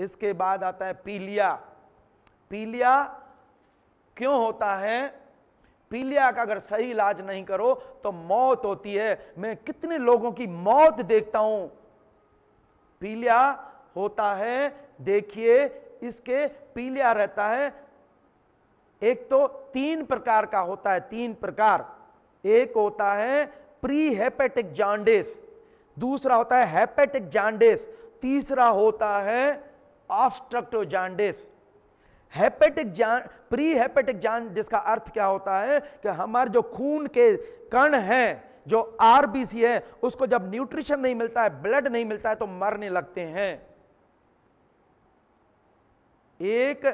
इसके बाद आता है पीलिया पीलिया क्यों होता है पीलिया का अगर सही इलाज नहीं करो तो मौत होती है मैं कितने लोगों की मौत देखता हूं पीलिया होता है देखिए इसके पीलिया रहता है एक तो तीन प्रकार का होता है तीन प्रकार एक होता है प्री हेपेटिक जॉन्डिस दूसरा होता है हेपेटिक जॉन्डिस तीसरा होता है obstructive jaundice hepatic jaundice pre hepatic jaundice जिसका अर्थ क्या होता है कि हमारे जो खून के कण हैं जो आरबीसी है उसको जब न्यूट्रिशन नहीं मिलता है ब्लड नहीं मिलता है तो मरने लगते हैं एक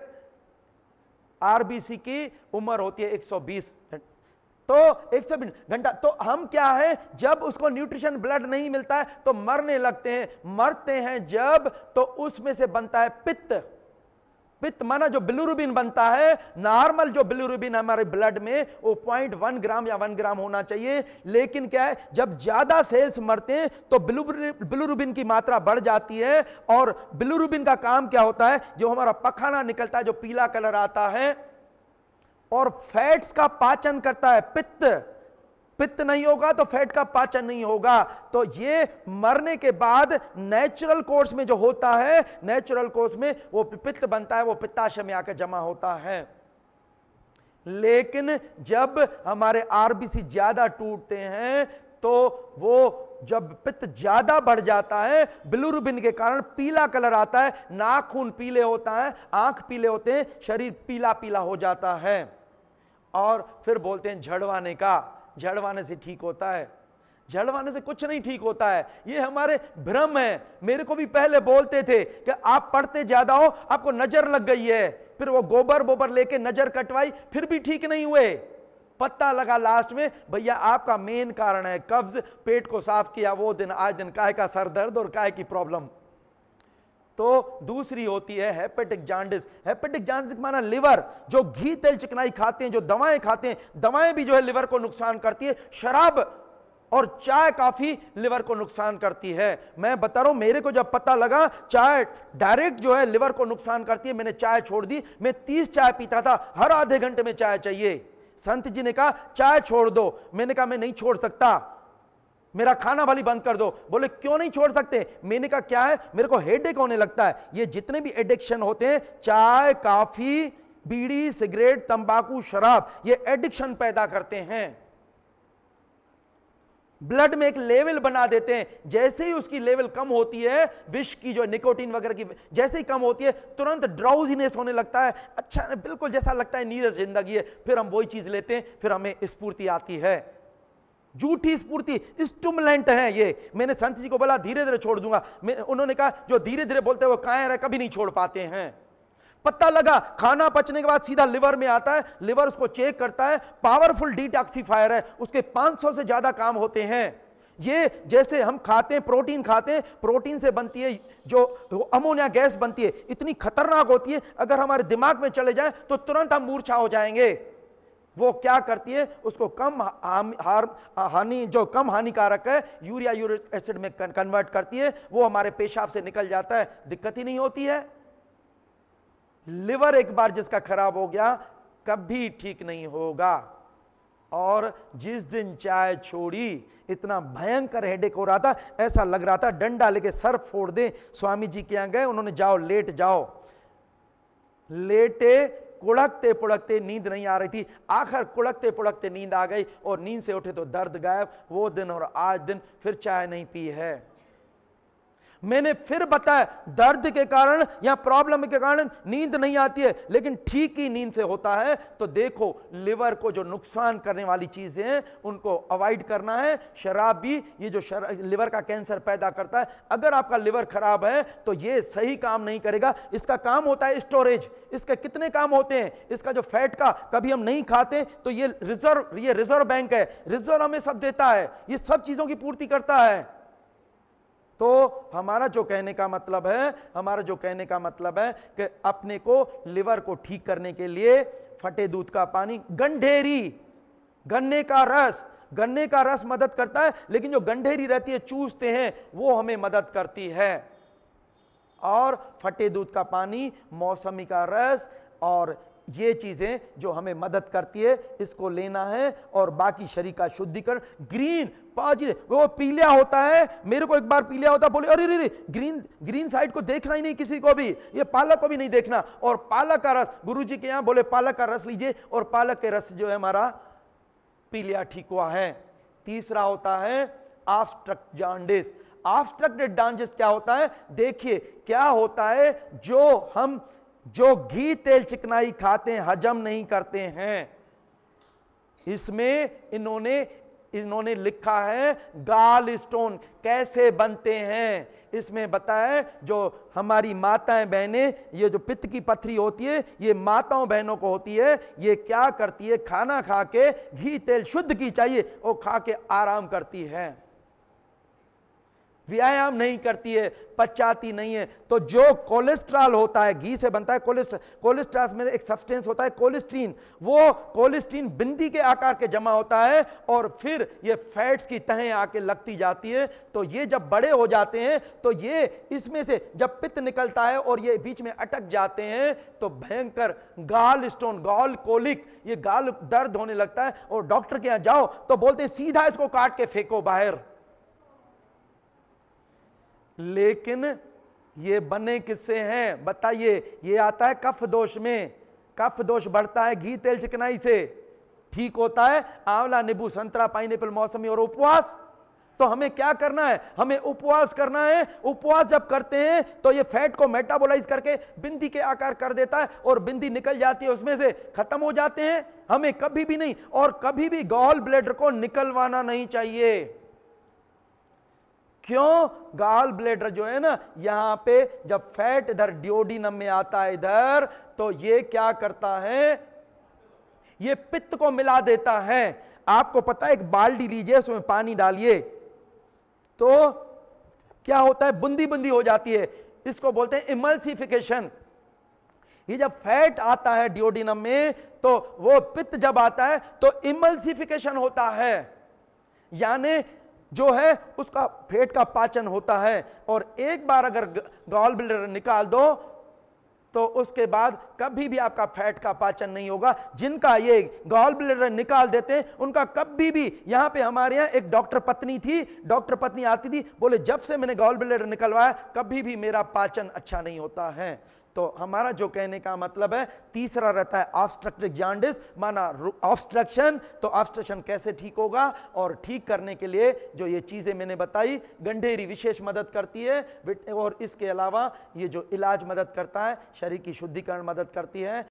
आरबीसी की उम्र होती है 120 तो एक सौ घंटा तो हम क्या है जब उसको न्यूट्रिशन ब्लड नहीं मिलता है तो मरने लगते हैं मरते हैं जब तो उसमें से बनता है पित्त पित्त माना जो बिलुरुबिन बनता है नॉर्मल जो बिलुरुबिन हमारे ब्लड में वो पॉइंट वन ग्राम या वन ग्राम होना चाहिए लेकिन क्या है जब ज़्यादा सेल्स मरते हैं तो बिलुरुबिन की मात्रा बढ़ जाती है और बिलुरुबिन का काम क्या होता है जो हमारा पखाना निकलता है जो पीला कलर आता है और फैट्स का पाचन करता है पित्त पित्त नहीं होगा तो फैट का पाचन नहीं होगा तो ये मरने के बाद नेचुरल कोर्स में जो होता है नेचुरल कोर्स में वो पित्त बनता है वो पित्ताशय में आकर जमा होता है लेकिन जब हमारे आरबीसी ज्यादा टूटते हैं तो वो जब पित्त ज्यादा बढ़ जाता है बिलुरुबिन के कारण पीला कलर आता है नाखून पीले होता है आंख पीले होते हैं शरीर पीला पीला हो जाता है और फिर बोलते हैं झड़वाने का झड़वाने से ठीक होता है झड़वाने से कुछ नहीं ठीक होता है ये हमारे भ्रम है मेरे को भी पहले बोलते थे कि आप पढ़ते ज्यादा हो आपको नजर लग गई है फिर वो गोबर बोबर लेके नजर कटवाई फिर भी ठीक नहीं हुए पत्ता लगा लास्ट में भैया आपका मेन कारण है कब्ज पेट को साफ किया वो दिन आज दिन काय का सर दर्द और काय की प्रॉब्लम तो दूसरी होती है हेपेटिक जांडिस हेपेटिक जांडिस माना लिवर जो घी तेल चिकनाई खाते हैं जो दवाएं खाते हैं दवाएं भी जो है लिवर को नुकसान करती है शराब और चाय काफ़ी लिवर को नुकसान करती है मैं बता रहा हूं मेरे को जब पता लगा चाय डायरेक्ट जो है लिवर को नुकसान करती है मैंने चाय छोड़ दी मैं तीस चाय पीता था हर आधे घंटे में चाय चाहिए संत जी ने कहा चाय छोड़ दो मैंने कहा मैं नहीं छोड़ सकता मेरा खाना भली बंद कर दो बोले क्यों नहीं छोड़ सकते मैंने कहा क्या है मेरे को हेडेक होने लगता है ये जितने भी एडिक्शन होते हैं चाय काफी बीड़ी सिगरेट तंबाकू शराब ये एडिक्शन पैदा करते हैं ब्लड में एक लेवल बना देते हैं जैसे ही उसकी लेवल कम होती है विष की जो निकोटीन वगैरह की जैसे ही कम होती है तुरंत ड्राउजीनेस होने लगता है अच्छा बिल्कुल जैसा लगता है नीरज जिंदगी है फिर हम वही चीज़ लेते हैं फिर हमें स्फूर्ति आती है झूठी स्पूर्ति स्टूमलेंट है ये मैंने संत जी को बोला धीरे धीरे छोड़ दूंगा उन्होंने कहा जो धीरे धीरे बोलते हैं वो कायर है कभी नहीं छोड़ पाते हैं पता लगा खाना पचने के बाद सीधा लिवर में आता है लिवर उसको चेक करता है पावरफुल डिटॉक्सीफायर है उसके 500 से ज़्यादा काम होते हैं ये जैसे हम खाते हैं प्रोटीन खाते हैं प्रोटीन से बनती है जो अमोनिया गैस बनती है इतनी खतरनाक होती है अगर हमारे दिमाग में चले जाए तो तुरंत हम मूर्छा हो जाएंगे वो क्या करती है उसको कम हानि जो कम हानिकारक है यूरिया यूरिक एसिड में कन्वर्ट करती है वो हमारे पेशाब से निकल जाता है दिक्कत ही नहीं होती है लिवर एक बार जिसका खराब हो गया कभी ठीक नहीं होगा और जिस दिन चाय छोड़ी इतना भयंकर हेडेक हो रहा था ऐसा लग रहा था डंडा लेके सर फोड़ दे स्वामी जी के यहां गए उन्होंने जाओ लेट जाओ लेटे कुड़कते पुड़कते नींद नहीं आ रही थी आखिर कुड़कते पुड़कते नींद आ गई और नींद से उठे तो दर्द गायब वो दिन और आज दिन फिर चाय नहीं पी है मैंने फिर बताया दर्द के कारण या प्रॉब्लम के कारण नींद नहीं आती है लेकिन ठीक ही नींद से होता है तो देखो लिवर को जो नुकसान करने वाली चीज़ें हैं उनको अवॉइड करना है शराब भी ये जो लिवर का कैंसर पैदा करता है अगर आपका लिवर खराब है तो ये सही काम नहीं करेगा इसका काम होता है स्टोरेज इसके कितने काम होते हैं इसका जो फैट का कभी हम नहीं खाते तो ये रिजर्व ये रिजर्व बैंक है रिजर्व हमें सब देता है ये सब चीज़ों की पूर्ति करता है तो हमारा जो कहने का मतलब है हमारा जो कहने का मतलब है कि अपने को लिवर को ठीक करने के लिए फटे दूध का पानी गंढेरी गन्ने का रस गन्ने का रस मदद करता है लेकिन जो गंढेरी रहती है चूसते हैं वो हमें मदद करती है और फटे दूध का पानी मौसमी का रस और ये चीज़ें जो हमें मदद करती है इसको लेना है और बाकी शरीर का शुद्धिकरण ग्रीन पाजिर वो पीलिया होता है मेरे को एक बार पीलिया होता बोले अरे अरे ग्रीन ग्रीन साइड को देखना ही नहीं किसी को भी ये पालक को भी नहीं देखना और पालक का रस गुरु जी के यहाँ बोले पालक का रस लीजिए और पालक के रस जो है हमारा पीलिया ठीक हुआ है तीसरा होता है आफ्ट्रक जॉन्डिस आफ्ट्रक्टेड डांजेस क्या होता है देखिए क्या होता है जो हम जो घी तेल चिकनाई खाते हैं हजम नहीं करते हैं इसमें इन्होंने इन्होंने लिखा है गाल स्टोन कैसे बनते हैं इसमें बताया जो हमारी माताएं बहनें ये जो पित्त की पथरी होती है ये माताओं बहनों को होती है ये क्या करती है खाना खा के घी तेल शुद्ध की चाहिए और खा के आराम करती है व्यायाम नहीं करती है पचाती नहीं है तो जो कोलेस्ट्रॉल होता है घी से बनता है कोलेस्ट्रॉल कोलेस्ट्रॉल में एक सब्सटेंस होता है कोलेस्ट्रीन वो कोलेस्ट्रीन बिंदी के आकार के जमा होता है और फिर ये फैट्स की तहें आके लगती जाती है तो ये जब बड़े हो जाते हैं तो ये इसमें से जब पित्त निकलता है और ये बीच में अटक जाते हैं तो भयंकर गाल स्टोन गाल कोलिक ये गाल दर्द होने लगता है और डॉक्टर के यहाँ जाओ तो बोलते सीधा इसको काट के फेंको बाहर लेकिन ये बने किससे हैं बताइए ये आता है कफ दोष में कफ दोष बढ़ता है घी तेल चिकनाई से ठीक होता है आंवला नींबू संतरा पाइनएपल मौसमी और उपवास तो हमें क्या करना है हमें उपवास करना है उपवास जब करते हैं तो ये फैट को मेटाबोलाइज करके बिंदी के आकार कर देता है और बिंदी निकल जाती है उसमें से खत्म हो जाते हैं हमें कभी भी नहीं और कभी भी गॉल ब्लेडर को निकलवाना नहीं चाहिए क्यों गाल ब्लेडर जो है ना यहां पे जब फैट इधर डिओडिनम में आता है इधर तो ये क्या करता है ये पित्त को मिला देता है आपको पता है एक बाल्टी लीजिए उसमें पानी डालिए तो क्या होता है बुंदी बुंदी हो जाती है इसको बोलते हैं इमल्सिफिकेशन ये जब फैट आता है डिओडिनम में तो वो पित्त जब आता है तो इमल्सिफिकेशन होता है यानी जो है उसका फेट का पाचन होता है और एक बार अगर गॉल बिल्डर निकाल दो तो उसके बाद कभी भी आपका फैट का पाचन नहीं होगा जिनका ये गॉल ब्लेडर निकाल देते उनका कभी भी यहाँ पे हमारे यहाँ एक डॉक्टर पत्नी थी डॉक्टर पत्नी आती थी बोले जब से मैंने गॉल ब्लेडर निकलवाया कभी भी मेरा पाचन अच्छा नहीं होता है तो हमारा जो कहने का मतलब है तीसरा रहता है ऑब्स्ट्रक्टिव जॉन्डिस माना ऑब्स्ट्रक्शन तो ऑब्स्ट्रक्शन कैसे ठीक होगा और ठीक करने के लिए जो ये चीज़ें मैंने बताई गंढेरी विशेष मदद करती है और इसके अलावा ये जो इलाज मदद करता है शरीर की शुद्धिकरण मदद करती है